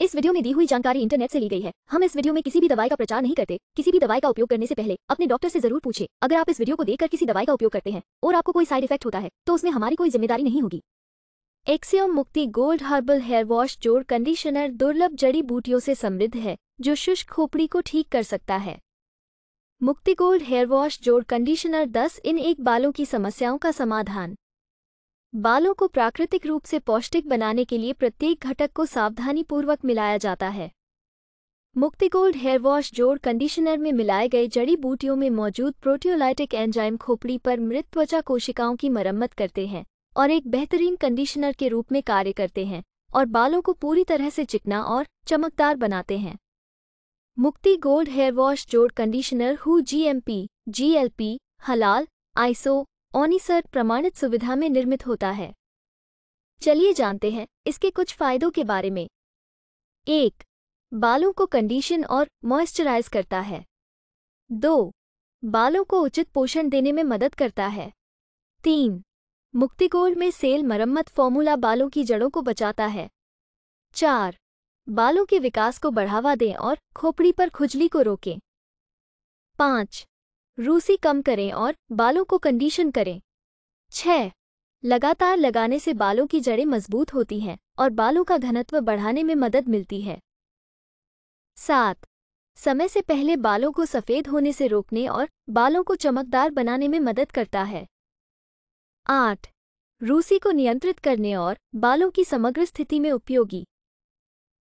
इस वीडियो में दी हुई जानकारी इंटरनेट से ली गई है हम इस वीडियो में किसी भी दवाई का प्रचार नहीं करते किसी भी दवाई का उपयोग करने से पहले अपने डॉक्टर से जरूर पूछे अगर आप इस वीडियो को देखकर किसी दवाई का उपयोग करते हैं और आपको कोई साइड इफेक्ट होता है तो उसमें हमारी कोई जिम्मेदारी नहीं होगी Axiom Mukti Gold herbal hair wash जोड़ कंडीशनर दुर्लभ जड़ी बूटियों से समृद्ध है जो शुष्क खोपड़ी को ठीक कर सकता है मुक्ति गोल्ड हेयर वॉश जोड़ कंडीशनर 10 इन एक बालों की समस्याओं का समाधान बालों को प्राकृतिक रूप से पौष्टिक बनाने के लिए प्रत्येक घटक को सावधानीपूर्वक मिलाया जाता है मुक्तिगोल्ड हेयर वॉश जोड़ कंडीशनर में मिलाए गए जड़ी बूटियों में मौजूद प्रोटियोलाइटिक एंजाइम खोपड़ी पर मृत त्वचा कोशिकाओं की मरम्मत करते हैं और एक बेहतरीन कंडीशनर के रूप में कार्य करते हैं और बालों को पूरी तरह से चिकना और चमकदार बनाते हैं मुक्ति गोल्ड हेयर वॉश जोड़ कंडीशनर हु जीएमपी, जीएलपी, हलाल आइसो ऑनिसर्ट प्रमाणित सुविधा में निर्मित होता है चलिए जानते हैं इसके कुछ फायदों के बारे में एक बालों को कंडीशन और मॉइस्चराइज करता है दो बालों को उचित पोषण देने में मदद करता है तीन मुक्तिगोल्ड में सेल मरम्मत फॉर्मूला बालों की जड़ों को बचाता है चार बालों के विकास को बढ़ावा दें और खोपड़ी पर खुजली को रोकें पाँच रूसी कम करें और बालों को कंडीशन करें छः लगातार लगाने से बालों की जड़ें मजबूत होती हैं और बालों का घनत्व बढ़ाने में मदद मिलती है सात समय से पहले बालों को सफ़ेद होने से रोकने और बालों को चमकदार बनाने में मदद करता है आठ रूसी को नियंत्रित करने और बालों की समग्र स्थिति में उपयोगी